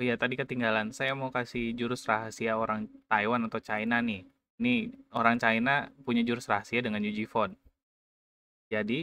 Oh iya, tadi ketinggalan. Saya mau kasih jurus rahasia orang Taiwan atau China nih. Nih, orang China punya jurus rahasia dengan Yuji Font. Jadi,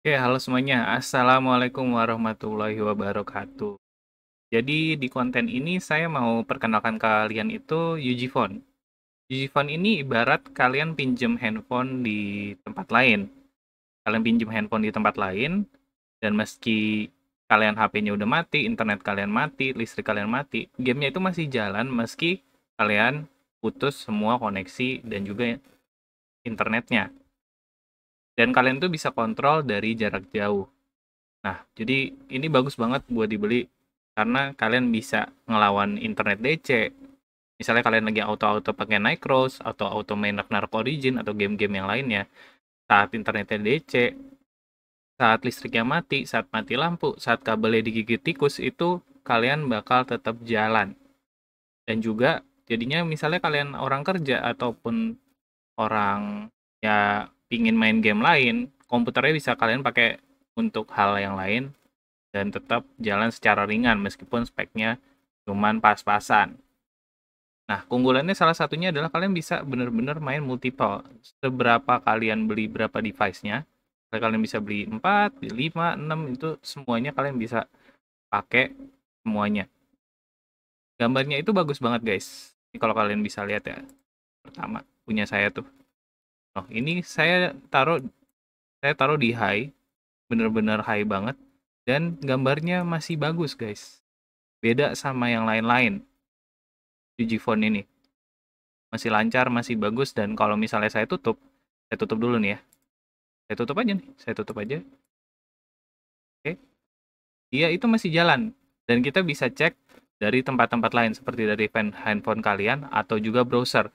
Oke, halo semuanya. Assalamualaikum warahmatullahi wabarakatuh. Jadi di konten ini saya mau perkenalkan kalian itu UG Phone. UG Phone ini ibarat kalian pinjem handphone di tempat lain. Kalian pinjem handphone di tempat lain, dan meski kalian HP-nya udah mati, internet kalian mati, listrik kalian mati, gamenya itu masih jalan meski kalian putus semua koneksi dan juga internetnya dan kalian tuh bisa kontrol dari jarak jauh nah jadi ini bagus banget buat dibeli karena kalian bisa ngelawan internet DC misalnya kalian lagi auto-auto pakai Nightcross atau auto main Ragnarok Origin atau game-game yang lainnya saat internetnya DC saat listriknya mati, saat mati lampu, saat kabelnya digigit tikus itu kalian bakal tetap jalan. Dan juga jadinya misalnya kalian orang kerja ataupun orang ya pingin main game lain, komputernya bisa kalian pakai untuk hal yang lain dan tetap jalan secara ringan meskipun speknya cuman pas-pasan. Nah, keunggulannya salah satunya adalah kalian bisa benar-benar main multiple. Seberapa kalian beli berapa device-nya, kalian bisa beli 4, 5, 6, itu semuanya kalian bisa pakai semuanya. Gambarnya itu bagus banget guys. Ini kalau kalian bisa lihat ya, pertama punya saya tuh. Oh, ini saya taruh saya taruh di high, bener-bener high banget dan gambarnya masih bagus guys. Beda sama yang lain-lain. Fuji font ini masih lancar, masih bagus dan kalau misalnya saya tutup, saya tutup dulu nih ya. Saya tutup aja nih, saya tutup aja. Oke. Iya, itu masih jalan dan kita bisa cek dari tempat-tempat lain seperti dari handphone kalian atau juga browser.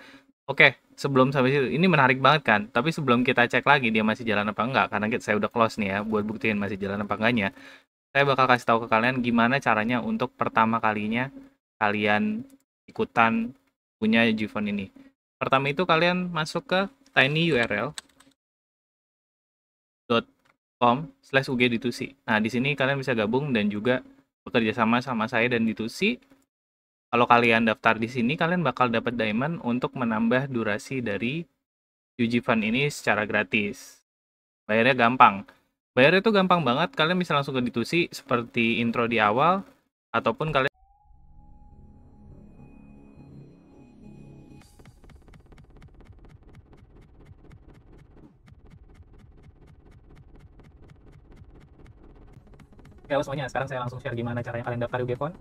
Oke, sebelum sampai situ, ini menarik banget kan? Tapi sebelum kita cek lagi dia masih jalan apa enggak, karena saya udah close nih ya, buat buktiin masih jalan apa enggaknya. Saya bakal kasih tahu ke kalian gimana caranya untuk pertama kalinya kalian ikutan punya Jivon ini. Pertama itu kalian masuk ke tinyurl.com slash ugd2c. Nah, di sini kalian bisa gabung dan juga bekerja sama sama saya dan d 2 kalau kalian daftar di sini, kalian bakal dapat diamond untuk menambah durasi dari Yuji Fund ini secara gratis. Bayarnya gampang. Bayarnya itu gampang banget. Kalian bisa langsung ke d 2 seperti intro di awal, ataupun kalian Oke, semuanya. Sekarang saya langsung share gimana caranya kalian daftar UGFON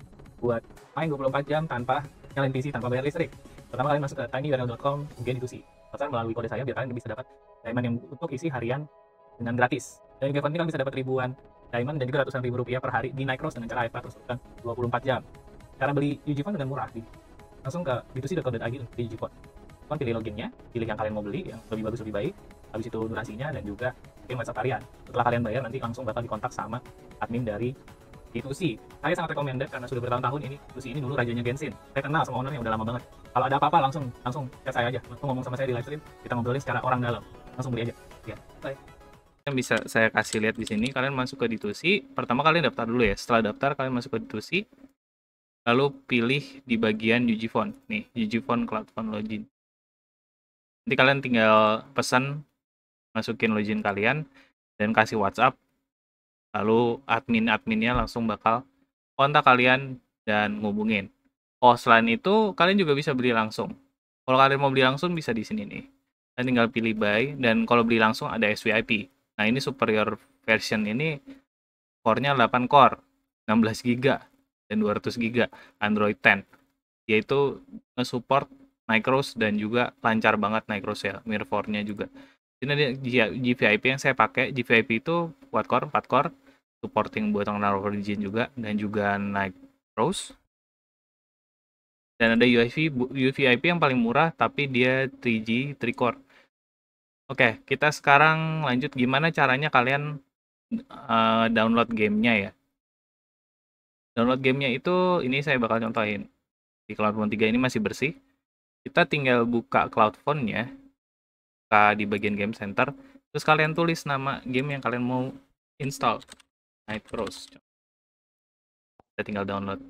buat main 24 jam tanpa nyalain PC tanpa bayar listrik. Pertama kalian masuk ke tinyurl.com kemudian itu sih. Pesan melalui kode saya biar kalian bisa dapat diamond yang untuk isi harian dengan gratis. Dan yang penting kalian bisa dapat ribuan diamond dan juga ratusan ribu rupiah per hari di Nike dengan cara apa terus 24 jam. Cara beli UGFund dengan murah. Langsung ke b2c.co.id untuk UGFund. Kalian pilih loginnya, pilih yang kalian mau beli, yang lebih bagus lebih baik. Habis itu durasinya dan juga tim WhatsApp kalian. Setelah kalian bayar nanti langsung bakal dikontak sama admin dari sih Saya sangat recommended karena sudah bertahun-tahun ini sih ini dulu rajanya Genshin. Saya kenal sama ownernya udah lama banget. Kalau ada apa-apa langsung langsung ke saya aja. Langsung ngomong sama saya di live stream, kita ngobrolin secara orang dalam. Langsung beli aja. Ya, bye yang bisa saya kasih lihat di sini kalian masuk ke ditusi pertama kalian daftar dulu ya setelah daftar kalian masuk ke ditusi lalu pilih di bagian Yuji Font nih Yuji Font Cloud Phone Login nanti kalian tinggal pesan masukin login kalian dan kasih WhatsApp lalu admin-adminnya langsung bakal kontak kalian dan ngubungin. Oh, selain itu kalian juga bisa beli langsung. Kalau kalian mau beli langsung bisa di sini nih. Kalian tinggal pilih buy dan kalau beli langsung ada SVIP. Nah, ini superior version ini core-nya 8 core, 16 GB dan 200 GB Android 10 yaitu nge-support Micros dan juga lancar banget Micros ya, Mirror 4-nya juga. Ini dia GVIP yang saya pakai, GVIP itu quad core, 4 core, supporting buat naruh Origin juga dan juga naik terus dan ada UIV UVIP yang paling murah tapi dia 3G 3 core Oke, kita sekarang lanjut gimana caranya kalian uh, download gamenya ya. Download gamenya itu, ini saya bakal contohin. Di Cloud Phone 3 ini masih bersih. Kita tinggal buka Phone nya Buka di bagian Game Center. Terus kalian tulis nama game yang kalian mau install. Nitros kita tinggal download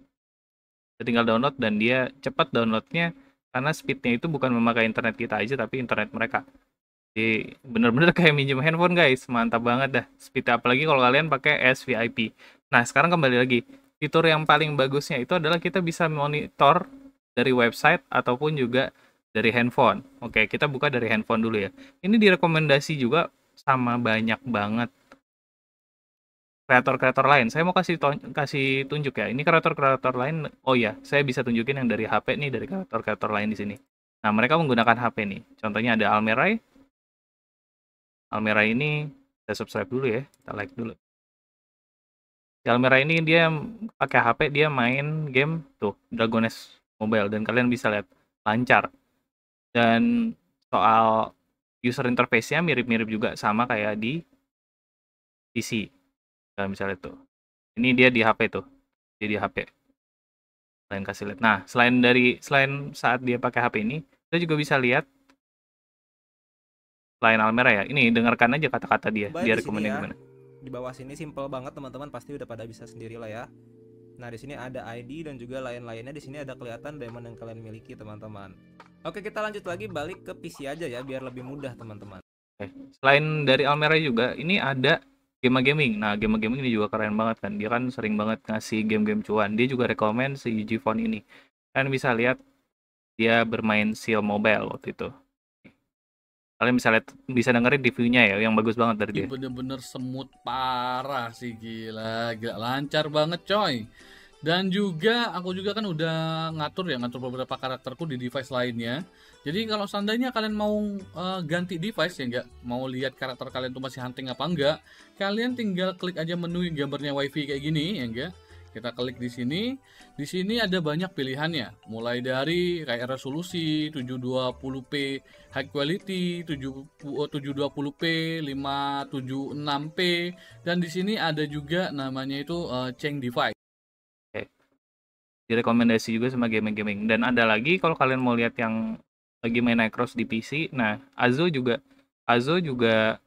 kita tinggal download dan dia cepat downloadnya karena speednya itu bukan memakai internet kita aja tapi internet mereka jadi bener-bener kayak minjem handphone guys mantap banget dah speed apalagi kalau kalian pakai SVIP nah sekarang kembali lagi fitur yang paling bagusnya itu adalah kita bisa monitor dari website ataupun juga dari handphone. Oke, kita buka dari handphone dulu ya. Ini direkomendasi juga sama banyak banget kreator-kreator lain. Saya mau kasih kasih tunjuk ya. Ini kreator-kreator lain. Oh ya, saya bisa tunjukin yang dari HP nih dari kreator-kreator lain di sini. Nah, mereka menggunakan HP nih. Contohnya ada Almerai. Almerai ini saya subscribe dulu ya. Kita like dulu. Di Almerai ini dia pakai HP, dia main game tuh Dragoness Mobile dan kalian bisa lihat lancar. Dan soal user interface-nya mirip-mirip juga sama kayak di PC nah, misalnya tuh ini dia di HP tuh dia di HP lain kasih lihat nah selain dari selain saat dia pakai HP ini kita juga bisa lihat lain Almera ya ini dengarkan aja kata-kata dia Baik, dia rekomendasi ya. gimana di bawah sini simple banget teman-teman pasti udah pada bisa sendiri lah ya Nah, di sini ada ID dan juga lain-lainnya. Di sini ada kelihatan diamond yang kalian miliki, teman-teman. Oke, kita lanjut lagi balik ke PC aja ya biar lebih mudah, teman-teman. Selain dari Almera juga, ini ada Gema Gaming. Nah, Gema Gaming ini juga keren banget kan. Dia kan sering banget ngasih game-game cuan. Dia juga rekomen si UG Phone ini. Kalian bisa lihat dia bermain Seal Mobile waktu itu. Kalian bisa lihat bisa dengerin reviewnya ya yang bagus banget dari dia. Bener-bener semut parah sih gila, gila lancar banget coy. Dan juga aku juga kan udah ngatur ya ngatur beberapa karakterku di device lainnya. Jadi kalau seandainya kalian mau uh, ganti device ya nggak mau lihat karakter kalian tuh masih hunting apa enggak, kalian tinggal klik aja menu gambarnya wifi kayak gini ya enggak. Kita klik di sini. Di sini ada banyak pilihannya, mulai dari kayak resolusi 720p high quality, 720p, 576p dan di sini ada juga namanya itu uh, change device direkomendasi juga sama gaming-gaming dan ada lagi kalau kalian mau lihat yang lagi main Necros di PC nah Azo juga Azo juga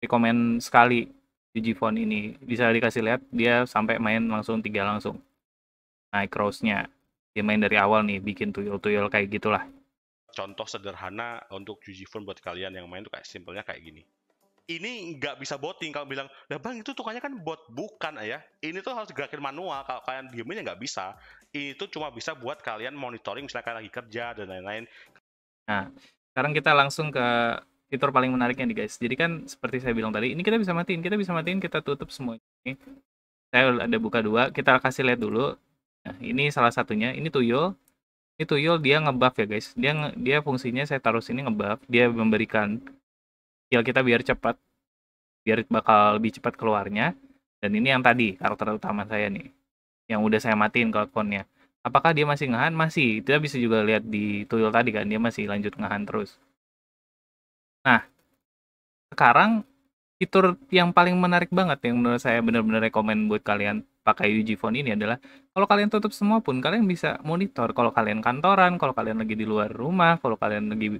rekomend sekali Yuji Phone ini bisa dikasih lihat dia sampai main langsung tiga langsung necros nya dia main dari awal nih bikin tuyul-tuyul kayak gitulah contoh sederhana untuk Yuji Font buat kalian yang main tuh kayak simpelnya kayak gini ini nggak bisa botting kalau bilang lah bang itu tukangnya kan buat bukan ah, ya ini tuh harus gerakin manual kalau kalian diemin ya nggak bisa ini tuh cuma bisa buat kalian monitoring misalnya kalian lagi kerja dan lain-lain nah sekarang kita langsung ke fitur paling menariknya nih guys jadi kan seperti saya bilang tadi ini kita bisa matiin kita bisa matiin kita tutup semua ini saya ada buka dua kita kasih lihat dulu nah ini salah satunya ini tuyul ini tuyul dia ngebuff ya guys dia dia fungsinya saya taruh sini ngebuff dia memberikan skill kita biar cepat biar bakal lebih cepat keluarnya dan ini yang tadi karakter utama saya nih yang udah saya matiin akunnya apakah dia masih ngehan masih kita bisa juga lihat di tutorial tadi kan dia masih lanjut ngehan terus nah sekarang fitur yang paling menarik banget yang menurut saya benar-benar rekomend buat kalian pakai UG Phone ini adalah kalau kalian tutup semua pun kalian bisa monitor kalau kalian kantoran, kalau kalian lagi di luar rumah, kalau kalian lagi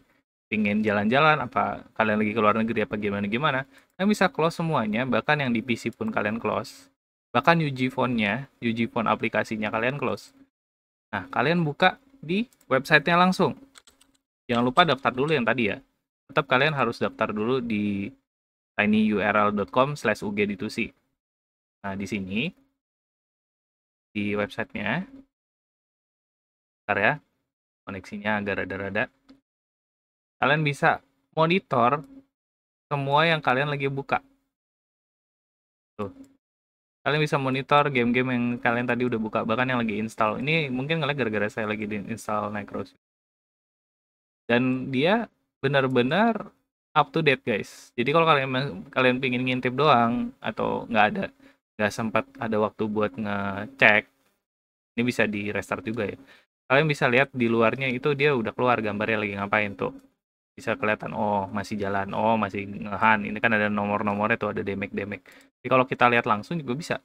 pingin jalan-jalan apa kalian lagi ke luar negeri apa gimana gimana kalian bisa close semuanya bahkan yang di PC pun kalian close bahkan UG Phone-nya UG Phone aplikasinya kalian close nah kalian buka di websitenya langsung jangan lupa daftar dulu yang tadi ya tetap kalian harus daftar dulu di tinyurl.com slash ugd2c nah di sini di websitenya ntar ya koneksinya agak rada-rada kalian bisa monitor semua yang kalian lagi buka tuh kalian bisa monitor game-game yang kalian tadi udah buka bahkan yang lagi install ini mungkin kalian gara-gara saya lagi di install Necros dan dia benar-benar up to date guys jadi kalau kalian kalian pingin ngintip doang atau nggak ada nggak sempat ada waktu buat ngecek ini bisa di restart juga ya kalian bisa lihat di luarnya itu dia udah keluar gambarnya lagi ngapain tuh bisa kelihatan oh masih jalan oh masih ngehan ini kan ada nomor-nomornya tuh ada demek-demek jadi kalau kita lihat langsung juga bisa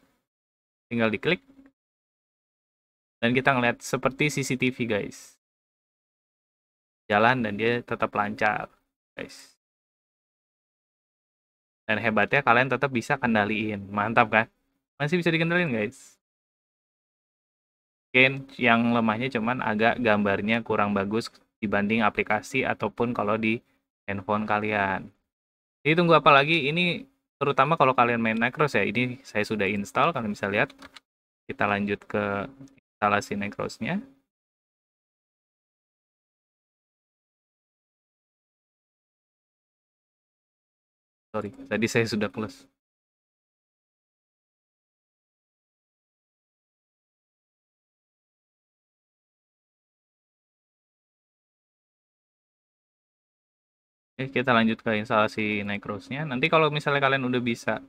tinggal diklik dan kita ngelihat seperti CCTV guys jalan dan dia tetap lancar guys dan hebatnya kalian tetap bisa kendaliin mantap kan masih bisa dikendaliin guys mungkin yang lemahnya cuman agak gambarnya kurang bagus dibanding aplikasi ataupun kalau di handphone kalian. Jadi tunggu apa lagi? Ini terutama kalau kalian main Necros ya. Ini saya sudah install, kalian bisa lihat. Kita lanjut ke instalasi Necrosnya. Sorry, tadi saya sudah close. Oke, kita lanjut ke instalasi Nightcross-nya. Nanti kalau misalnya kalian udah bisa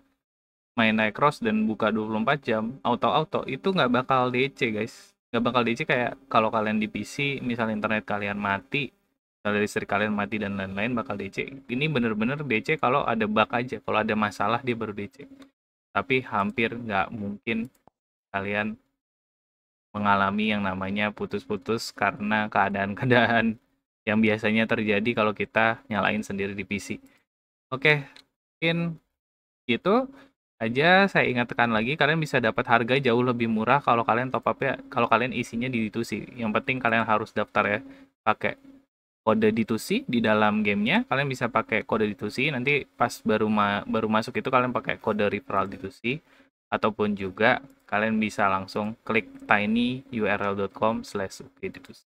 main Necros dan buka 24 jam, auto-auto, itu nggak bakal DC, guys. Nggak bakal DC kayak kalau kalian di PC, misalnya internet kalian mati, kalau listrik kalian mati, dan lain-lain bakal DC. Ini bener-bener DC kalau ada bug aja. Kalau ada masalah, dia baru DC. Tapi hampir nggak mungkin kalian mengalami yang namanya putus-putus karena keadaan-keadaan yang biasanya terjadi kalau kita nyalain sendiri di PC. Oke, mungkin gitu aja saya ingatkan lagi kalian bisa dapat harga jauh lebih murah kalau kalian top up ya kalau kalian isinya di D2C. Yang penting kalian harus daftar ya pakai kode D2C di dalam gamenya kalian bisa pakai kode D2C nanti pas baru ma baru masuk itu kalian pakai kode referral D2C ataupun juga kalian bisa langsung klik tinyurl.com slash d 2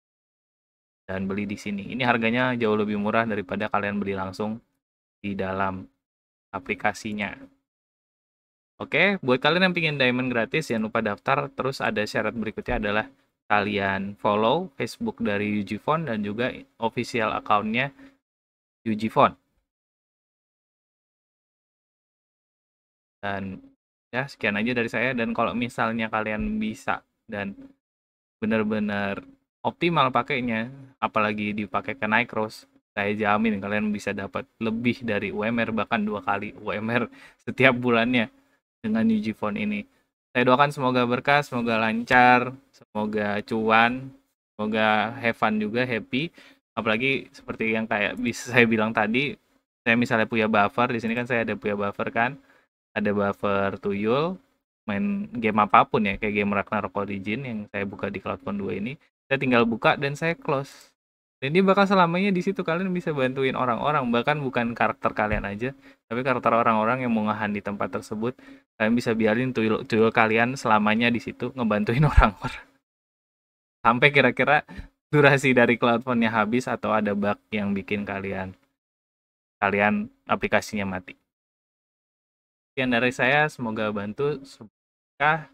dan beli di sini. Ini harganya jauh lebih murah daripada kalian beli langsung di dalam aplikasinya. Oke, buat kalian yang pingin diamond gratis, jangan lupa daftar. Terus ada syarat berikutnya adalah kalian follow Facebook dari Yuji dan juga official accountnya Yuji Font. Dan ya sekian aja dari saya. Dan kalau misalnya kalian bisa dan benar-benar optimal pakainya apalagi dipakai ke naik saya jamin kalian bisa dapat lebih dari UMR bahkan dua kali UMR setiap bulannya dengan UG Phone ini. Saya doakan semoga berkah, semoga lancar, semoga cuan, semoga have fun juga, happy. Apalagi seperti yang kayak bisa saya bilang tadi, saya misalnya punya buffer, di sini kan saya ada punya buffer kan, ada buffer tuyul, main game apapun ya, kayak game Ragnarok Origin yang saya buka di Cloud Phone 2 ini, saya tinggal buka dan saya close dan dia bakal selamanya di situ kalian bisa bantuin orang-orang bahkan bukan karakter kalian aja tapi karakter orang-orang yang mau ngahan di tempat tersebut kalian bisa biarin tuyul tuyul kalian selamanya di situ ngebantuin orang-orang sampai kira-kira durasi dari phone nya habis atau ada bug yang bikin kalian kalian aplikasinya mati. Sekian dari saya, semoga bantu. Semoga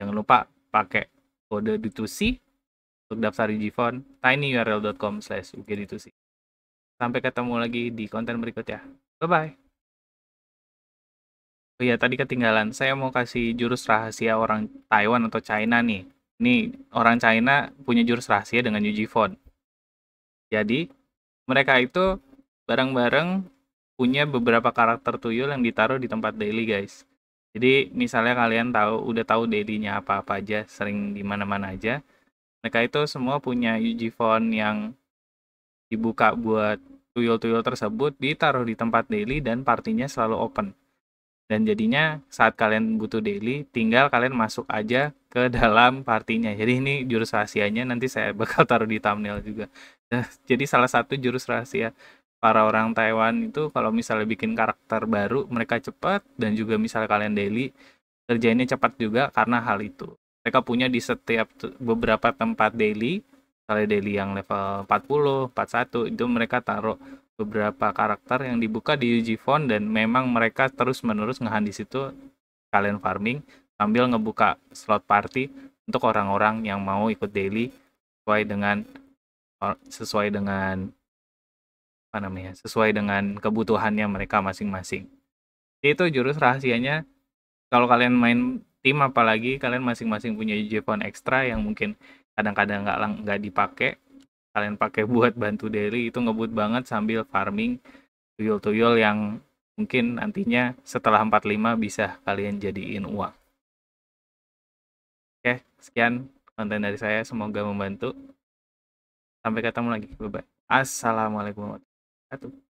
jangan lupa pakai kode d 2 untuk daftar di Jivon tinyurl.com slash ugd2c sampai ketemu lagi di konten berikutnya bye bye oh iya tadi ketinggalan saya mau kasih jurus rahasia orang Taiwan atau China nih ini orang China punya jurus rahasia dengan Phone. jadi mereka itu bareng-bareng punya beberapa karakter tuyul yang ditaruh di tempat daily guys. Jadi misalnya kalian tahu udah tahu dailynya apa-apa aja, sering di mana-mana aja mereka itu semua punya UG font yang dibuka buat tuyul-tuyul tersebut ditaruh di tempat daily dan partinya selalu open dan jadinya saat kalian butuh daily tinggal kalian masuk aja ke dalam partinya jadi ini jurus rahasianya nanti saya bakal taruh di thumbnail juga eh, jadi salah satu jurus rahasia para orang Taiwan itu kalau misalnya bikin karakter baru mereka cepat dan juga misalnya kalian daily kerjanya cepat juga karena hal itu mereka punya di setiap beberapa tempat daily misalnya daily yang level 40, 41 itu mereka taruh beberapa karakter yang dibuka di UG Phone dan memang mereka terus menerus ngehan di situ kalian farming sambil ngebuka slot party untuk orang-orang yang mau ikut daily sesuai dengan sesuai dengan apa namanya sesuai dengan kebutuhannya mereka masing-masing itu jurus rahasianya kalau kalian main tim apalagi kalian masing-masing punya JPON ekstra yang mungkin kadang-kadang nggak -kadang nggak dipakai kalian pakai buat bantu daily itu ngebut banget sambil farming tuyul-tuyul yang mungkin nantinya setelah 45 bisa kalian jadiin uang. Oke, sekian konten dari saya. Semoga membantu. Sampai ketemu lagi. Bye-bye. Assalamualaikum warahmatullahi wabarakatuh.